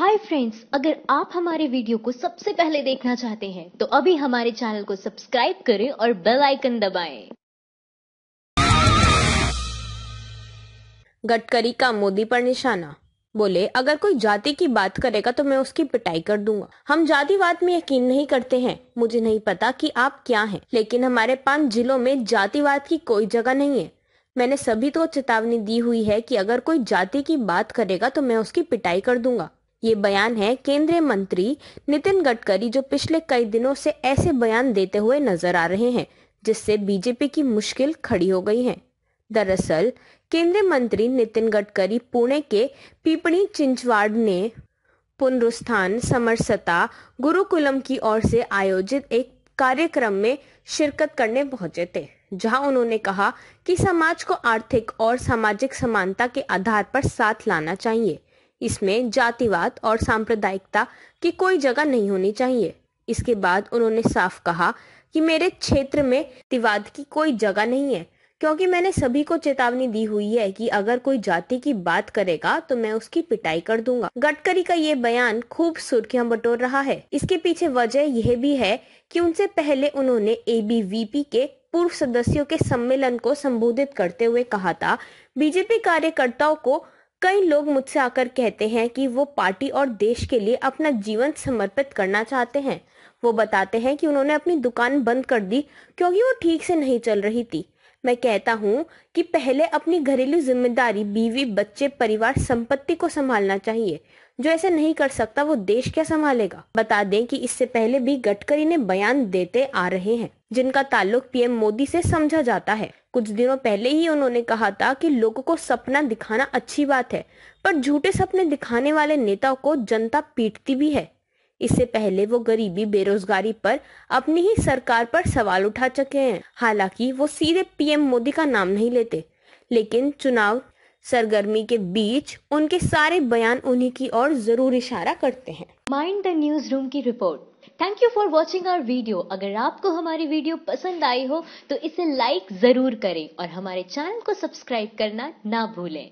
Hi friends अगर आप हमारे वीडियो को सबसे पहले देखना चाहते हैं तो अभी हमारे चैनल को सब्सक्राइब करें और बेल आइकन दबाएं। गडकरी का मोदी पर निशाना बोले अगर कोई जाति की बात करेगा तो मैं उसकी पिटाई कर दूंगा हम जातिवाद में यकीन नहीं करते हैं मुझे नहीं पता कि आप क्या हैं लेकिन हमारे पांच जिलों में जातिवाद की कोई जगह नहीं है मैंने सभी को चेतावनी दी हुई है कि अगर कोई जाति की बात करेगा तो मैं उसकी पिटाई कर दूंगा ये बयान है केंद्रीय मंत्री नितिन गडकरी जो पिछले कई दिनों से ऐसे बयान देते हुए नजर आ रहे हैं जिससे बीजेपी की मुश्किल खड़ी हो गई है दरअसल केंद्रीय मंत्री नितिन गडकरी पुणे के पीपणी चिंचवाड़ ने पुनरुस्थान समरसता गुरुकुलम की ओर से आयोजित एक कार्यक्रम में शिरकत करने पहुंचे थे जहां उन्होंने कहा कि समाज को आर्थिक और सामाजिक समानता के आधार पर साथ लाना चाहिए इसमें जातिवाद और सांप्रदायिकता की कोई जगह नहीं होनी चाहिए इसके बाद उन्होंने साफ कहा कि मेरे क्षेत्र में तिवाद की कोई जगह नहीं है क्योंकि मैंने सभी को चेतावनी दी हुई है कि अगर कोई जाति की बात करेगा तो मैं उसकी पिटाई कर दूंगा गडकरी का ये बयान खूब सुर्खियां बटोर रहा है इसके पीछे वजह यह भी है कि उनसे पहले उन्होंने ए के पूर्व सदस्यों के सम्मेलन को संबोधित करते हुए कहा था बीजेपी कार्यकर्ताओं को कई लोग मुझसे आकर कहते हैं कि वो पार्टी और देश के लिए अपना जीवन समर्पित करना चाहते हैं वो बताते हैं कि उन्होंने अपनी दुकान बंद कर दी क्योंकि वो ठीक से नहीं चल रही थी मैं कहता हूँ कि पहले अपनी घरेलू जिम्मेदारी बीवी बच्चे परिवार संपत्ति को संभालना चाहिए जो ऐसे नहीं कर सकता वो देश क्या संभालेगा बता दें कि इससे पहले भी गडकरी ने बयान देते आ रहे हैं जिनका ताल्लुक पीएम मोदी से समझा जाता है कुछ दिनों पहले ही उन्होंने कहा था कि लोगों को सपना दिखाना अच्छी बात है पर झूठे सपने दिखाने वाले नेताओं को जनता पीटती भी है इससे पहले वो गरीबी बेरोजगारी पर अपनी ही सरकार पर सवाल उठा चुके हैं हालांकि वो सीधे पीएम मोदी का नाम नहीं लेते लेकिन चुनाव सरगर्मी के बीच उनके सारे बयान उन्हीं की ओर जरूर इशारा करते हैं माइंड द न्यूज रूम की report thank you for watching our video अगर आपको हमारी वीडियो पसंद आई हो तो इसे लाइक जरूर करें और हमारे चैनल को सब्सक्राइब करना ना भूलें